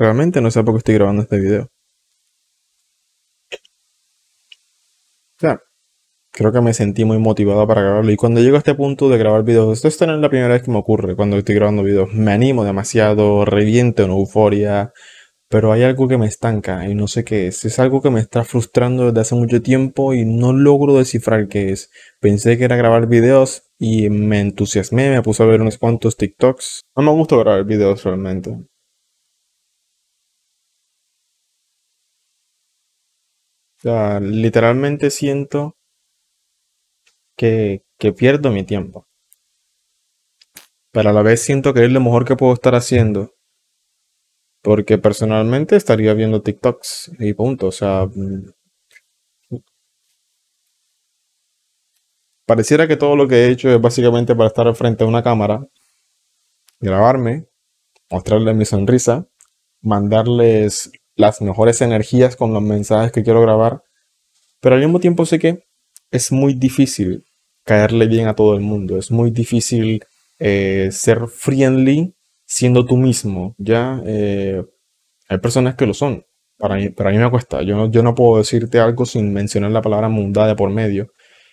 Realmente no sé por qué estoy grabando este video. creo que me sentí muy motivado para grabarlo. Y cuando llego a este punto de grabar videos, esto es no es la primera vez que me ocurre cuando estoy grabando videos. Me animo demasiado, reviento en euforia, pero hay algo que me estanca y no sé qué es. Es algo que me está frustrando desde hace mucho tiempo y no logro descifrar qué es. Pensé que era grabar videos y me entusiasmé, me puse a ver unos cuantos TikToks. No me gusta grabar videos realmente. O sea, literalmente siento que, pierdo mi tiempo. Pero a la vez siento que es lo mejor que puedo estar haciendo. Porque personalmente estaría viendo TikToks y punto. O sea, mm, pareciera que todo lo que he hecho es básicamente para estar frente a una cámara, grabarme, mostrarles mi sonrisa, mandarles las mejores energías con los mensajes que quiero grabar, pero al mismo tiempo sé que es muy difícil caerle bien a todo el mundo, es muy difícil eh, ser friendly siendo tú mismo, ¿ya? Eh, hay personas que lo son, para mí, para mí me cuesta, yo no, yo no puedo decirte algo sin mencionar la palabra mundada por medio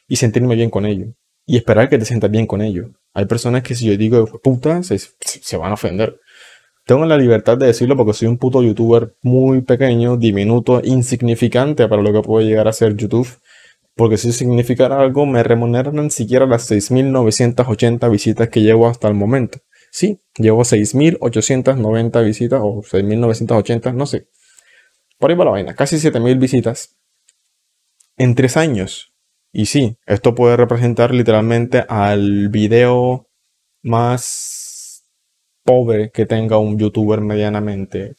y sentirme bien con ello y esperar que te sientas bien con ello. Hay personas que si yo digo puta, se van a ofender. Tengo la libertad de decirlo porque soy un puto youtuber muy pequeño, diminuto, insignificante para lo que puede llegar a ser YouTube. Porque si significara algo, me remuneran siquiera las 6.980 visitas que llevo hasta el momento. Sí, llevo 6.890 visitas o 6.980, no sé. Por ahí va la vaina, casi 7.000 visitas en tres años. Y sí, esto puede representar literalmente al video más pobre que tenga un youtuber medianamente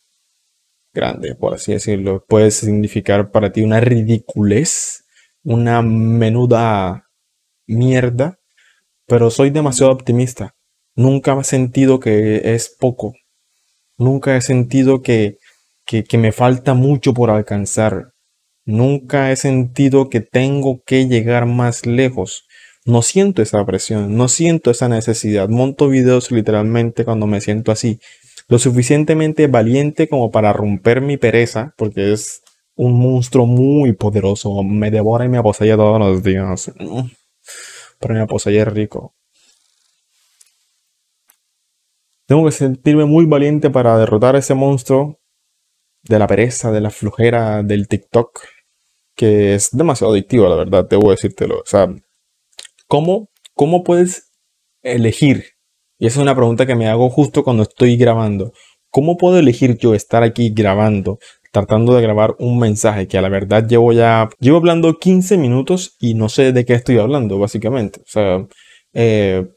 grande, por así decirlo, puede significar para ti una ridiculez, una menuda mierda, pero soy demasiado optimista. Nunca he sentido que es poco. Nunca he sentido que, que me falta mucho por alcanzar. Nunca he sentido que tengo que llegar más lejos no siento esa presión, no siento esa necesidad. Monto videos literalmente cuando me siento así. Lo suficientemente valiente como para romper mi pereza, porque es un monstruo muy poderoso. Me devora y me aposalla todos los días. Pero me es rico. Tengo que sentirme muy valiente para derrotar a ese monstruo de la pereza, de la flojera, del TikTok, que es demasiado adictivo, la verdad, debo decírtelo. O sea, ¿Cómo, cómo puedes elegir? Y esa es una pregunta que me hago justo cuando estoy grabando. ¿Cómo puedo elegir yo estar aquí grabando, tratando de grabar un mensaje que a la verdad llevo ya, llevo hablando 15 minutos y no sé de qué estoy hablando, básicamente? O sea, eh,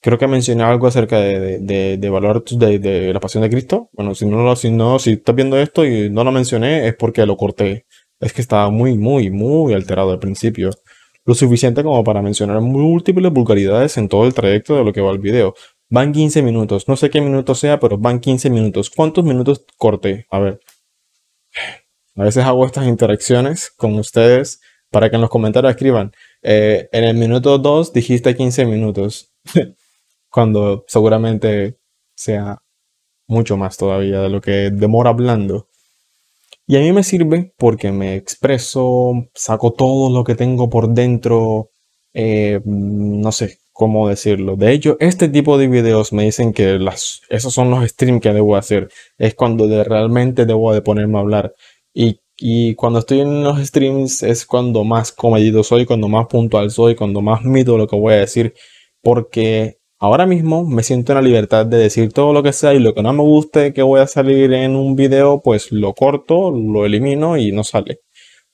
creo que mencioné algo acerca de, valor de, la pasión de Cristo. Bueno, si no, si no, si estás viendo esto y no lo mencioné es porque lo corté. Es que estaba muy, muy, muy alterado al principio lo suficiente como para mencionar múltiples vulgaridades en todo el trayecto de lo que va el video. Van 15 minutos, no sé qué minuto sea, pero van 15 minutos. ¿Cuántos minutos corté? A ver. A veces hago estas interacciones con ustedes para que en los comentarios escriban. Eh, en el minuto 2 dijiste 15 minutos, cuando seguramente sea mucho más todavía de lo que demora hablando. Y a mí me sirve porque me expreso, saco todo lo que tengo por dentro, eh, no sé cómo decirlo. De hecho, este tipo de videos me dicen que esos son los streams que debo hacer. Es cuando realmente debo de ponerme a hablar. Y, cuando estoy en los streams es cuando más comedido soy, cuando más puntual soy, cuando más mito lo que voy a decir. Porque Ahora mismo me siento en la libertad de decir todo lo que sea y lo que no me guste que voy a salir en un video, pues lo corto, lo elimino y no sale.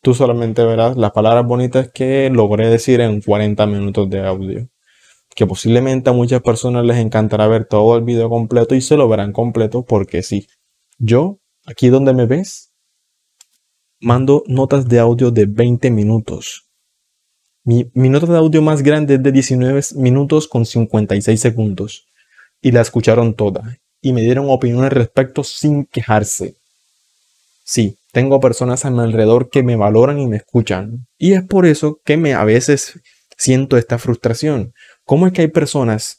Tú solamente verás las palabras bonitas que logré decir en 40 minutos de audio. Que posiblemente a muchas personas les encantará ver todo el video completo y se lo verán completo porque sí. Yo, aquí donde me ves, mando notas de audio de 20 minutos mi, nota de audio más grande es de 19 minutos con 56 segundos. Y la escucharon toda. Y me dieron opinión al respecto sin quejarse. Sí, tengo personas a mi alrededor que me valoran y me escuchan. Y es por eso que me a veces siento esta frustración. ¿Cómo es que hay personas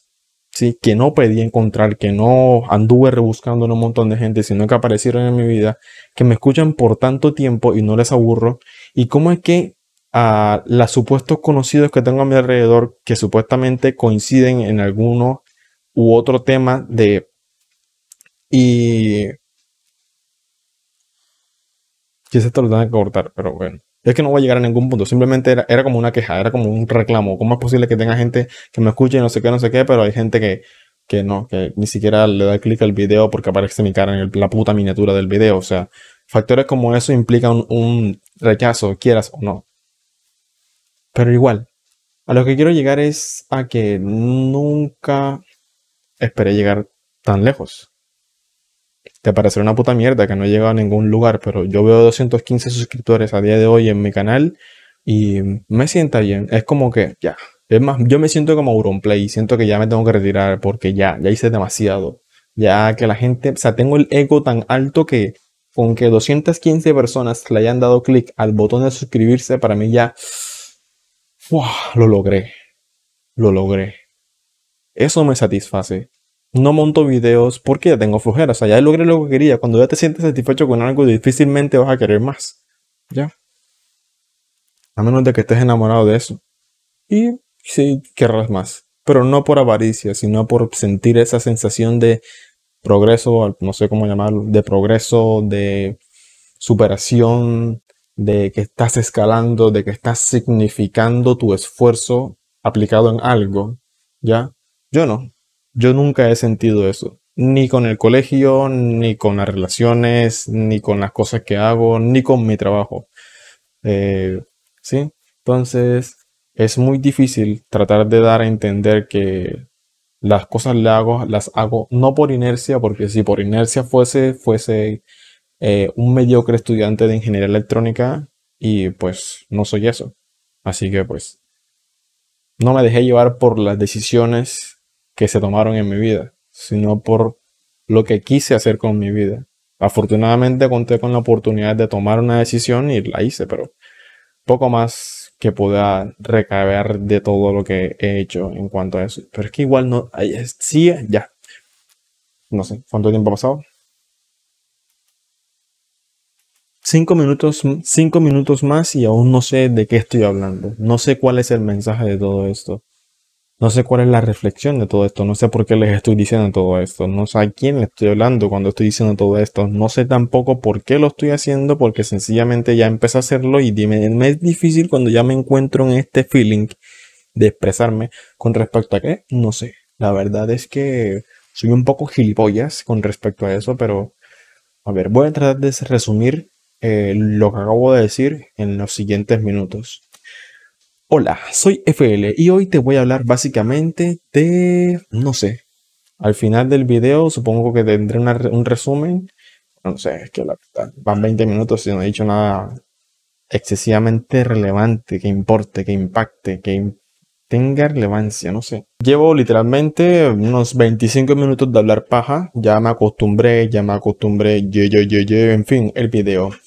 ¿sí? que no pedí encontrar, que no anduve rebuscando en un montón de gente, sino que aparecieron en mi vida, que me escuchan por tanto tiempo y no les aburro? ¿Y cómo es que a los supuestos conocidos que tengo a mi alrededor que supuestamente coinciden en alguno u otro tema de... Y... Quizás esto lo tenga que cortar, pero bueno. Es que no voy a llegar a ningún punto. Simplemente era, como una queja, era como un reclamo. ¿Cómo es posible que tenga gente que me escuche y no sé qué, no sé qué? Pero hay gente que, que no, que ni siquiera le da clic al video porque aparece mi cara en la puta miniatura del video. O sea, factores como eso implican un rechazo, quieras o no. Pero igual, a lo que quiero llegar es a que nunca esperé llegar tan lejos. Te parecerá una puta mierda que no he llegado a ningún lugar, pero yo veo 215 suscriptores a día de hoy en mi canal y me sienta bien. Es como que ya. Es más, yo me siento como Auronplay. Siento que ya me tengo que retirar porque ya, ya hice demasiado. Ya que la gente, o sea, tengo el ego tan alto que con que 215 personas le hayan dado clic al botón de suscribirse, para mí ya ¡Wow! Lo logré. Lo logré. Eso me satisface. No monto videos porque ya tengo flojeras O sea, ya logré lo que quería. Cuando ya te sientes satisfecho con algo, difícilmente vas a querer más. ¿Ya? A menos de que estés enamorado de eso. Y sí, querrás más. Pero no por avaricia, sino por sentir esa sensación de progreso, no sé cómo llamarlo, de progreso, de superación, de que estás escalando, de que estás significando tu esfuerzo aplicado en algo, ¿ya? Yo no, yo nunca he sentido eso, ni con el colegio, ni con las relaciones, ni con las cosas que hago, ni con mi trabajo. Eh, ¿Sí? Entonces, es muy difícil tratar de dar a entender que las cosas las hago, las hago no por inercia, porque si por inercia fuese, fuese eh, un mediocre estudiante de ingeniería electrónica y pues no soy eso. Así que pues no me dejé llevar por las decisiones que se tomaron en mi vida, sino por lo que quise hacer con mi vida. Afortunadamente conté con la oportunidad de tomar una decisión y la hice, pero poco más que pueda recaber de todo lo que he hecho en cuanto a eso. Pero es que igual no, sí, ya. No sé cuánto tiempo ha pasado. cinco minutos, cinco minutos más y aún no sé de qué estoy hablando. No sé cuál es el mensaje de todo esto. No sé cuál es la reflexión de todo esto. No sé por qué les estoy diciendo todo esto. No sé a quién le estoy hablando cuando estoy diciendo todo esto. No sé tampoco por qué lo estoy haciendo porque sencillamente ya empecé a hacerlo y dime, me es difícil cuando ya me encuentro en este feeling de expresarme con respecto a qué. No sé. La verdad es que soy un poco gilipollas con respecto a eso, pero a ver, voy a tratar de resumir eh, lo que acabo de decir en los siguientes minutos. Hola, soy FL y hoy te voy a hablar básicamente de, no sé, al final del video supongo que tendré un resumen, no sé, es que la van 20 minutos y no he dicho nada excesivamente relevante, que importe, que impacte, que tenga relevancia, no sé. Llevo literalmente unos 25 minutos de hablar paja, ya me acostumbré, ya me acostumbré, yo, yo, yo, en fin, el video.